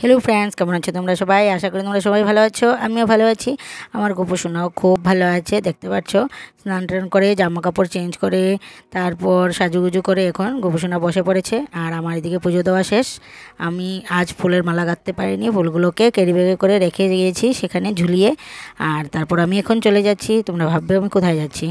hello friends কেমন আছো তোমরা সবাই আশা করি তোমরা সবাই ভালো আছো আমিও ভালো আছি আমার গোপসোনাও খুব ভালো আছে দেখতে পাচ্ছ স্নান টান করে জামা কাপড় চেঞ্জ করে তারপর সাজুগুজু করে এখন গোপসোনা বসে পড়েছে আর আমার এদিকে পুজো দেওয়া শেষ আমি আজ ফুলের মালা গাঁথতে পারিনি ফুলগুলোকে ক্যারি ব্যাগে করে রেখে গিয়েছি সেখানে ঝুলিয়ে আর তারপর আমি এখন চলে যাচ্ছি তোমরা ভাববে আমি কোথায় যাচ্ছি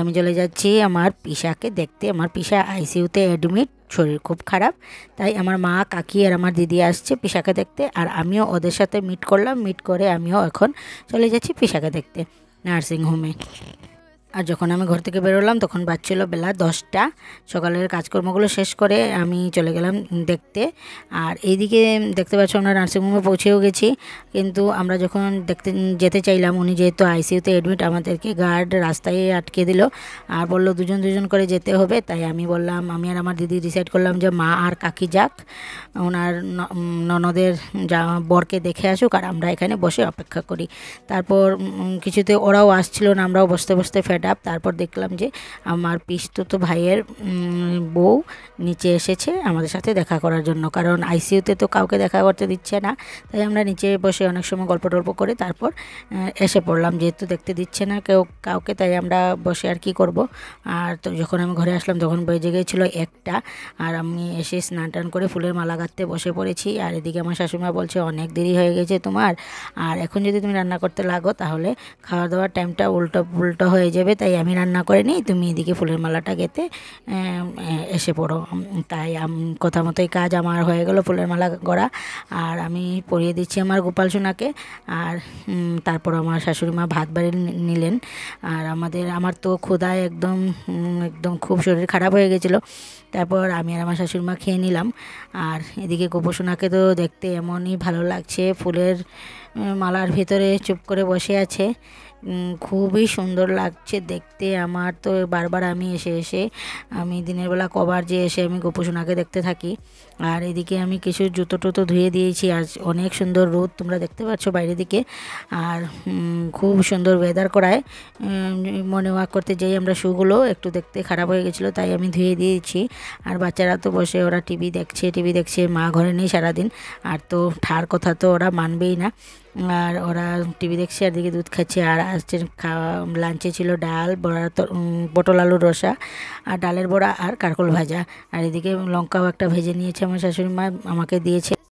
আমি চলে যাচ্ছি আমার পিসাকে দেখতে আমার পিসা আইসিউতে অ্যাডমিট শরীর খুব খারাপ তাই আমার মা কাকি আর আমার দিদি আসছে পিসাকে দেখতে আর আমিও ওদের সাথে মিট করলাম মিট করে আমিও এখন চলে যাচ্ছি পিসাকে দেখতে নার্সিংহোমে আর যখন আমি ঘর থেকে বেরোলাম তখন বাজছিল বেলা দশটা সকালের কাজকর্মগুলো শেষ করে আমি চলে গেলাম দেখতে আর এইদিকে দেখতে পাচ্ছ আমরা নার্সিংহোমে পৌঁছেও গেছি কিন্তু আমরা যখন দেখতে যেতে চাইলাম উনি যেহেতু আইসিউতে অ্যাডমিট আমাদেরকে গার্ড রাস্তায় আটকে দিল আর বললো দুজন দুজন করে যেতে হবে তাই আমি বললাম আমি আর আমার দিদি ডিসাইড করলাম যে মা আর কাকি যাক ওনার ননদের যা বরকে দেখে আসুক আর আমরা এখানে বসে অপেক্ষা করি তারপর কিছুতে ওরাও আসছিল না আমরাও বসতে বসতে ফের ডাব তারপর দেখলাম যে আমার পিস্তুত ভাইয়ের বউ নিচে এসেছে আমাদের সাথে দেখা করার জন্য কারণ আইসিউতে তো কাউকে দেখা করতে দিচ্ছে না তাই আমরা নিচে বসে অনেক সময় গল্প টল্প করে তারপর এসে পড়লাম যেহেতু দেখতে দিচ্ছে না কেউ কাউকে তাই আমরা বসে আর কি করব আর তো যখন আমি ঘরে আসলাম তখন বেজে গিয়েছিলো একটা আর আমি এসে স্নান টান করে ফুলের মালা গাঁতে বসে পড়েছি আর এদিকে আমার শাশুমা বলছে অনেক দেরি হয়ে গেছে তোমার আর এখন যদি তুমি রান্না করতে লাগো তাহলে খাওয়া দাওয়ার টাইমটা উল্টো উল্টো হয়ে যাবে যাবে তাই আমি রান্না করে নিই তুমি এদিকে ফুলের মালাটা গেতে এসে পড়ো তাই কথা মতোই কাজ আমার হয়ে গেল ফুলের মালা গড়া আর আমি পরিয়ে দিচ্ছি আমার গোপাল সোনাকে আর তারপর আমার শাশুড়ি মা ভাত বাড়ি নিলেন আর আমাদের আমার তো ক্ষুদায় একদম একদম খুব শরীর খারাপ হয়ে গেছিলো তারপর আমি আর আমার শাশুড়ি মা খেয়ে নিলাম আর এদিকে গোপসোনাকে তো দেখতে এমনই ভালো লাগছে ফুলের মালার ভেতরে চুপ করে বসে আছে খুবই সুন্দর লাগছে দেখতে আমার তো বারবার আমি এসে এসে আমি দিনের বেলা কবার যে এসে আমি গোপসোনাকে দেখতে থাকি আর এদিকে আমি কিছু জুতো টুতো ধুয়ে দিয়েছি আজ অনেক সুন্দর রোদ তোমরা দেখতে পাচ্ছ বাইরে দিকে আর খুব সুন্দর ওয়েদার করায় মর্নিং ওয়াক করতে যেয়ে আমরা শুগুলো একটু দেখতে খারাপ হয়ে গেছিলো তাই আমি ধুয়ে দিয়েছি আর বাচ্চারা তো বসে ওরা টিভি দেখছে টিভি দেখছে মা ঘরে নেই সারাদিন আর তো ঠার কথা তো ওরা মানবেই না আর ওরা টিভি দেখছে আর দিকে দুধ খাচ্ছে আর আসছে খাওয়া লাঞ্চে ছিল ডাল বড়া পটল আলু রসা আর ডালের বড়া আর কারকল ভাজা আর এদিকে লঙ্কাও একটা ভেজে নিয়েছে আমার শাশুড়ি মা আমাকে দিয়েছে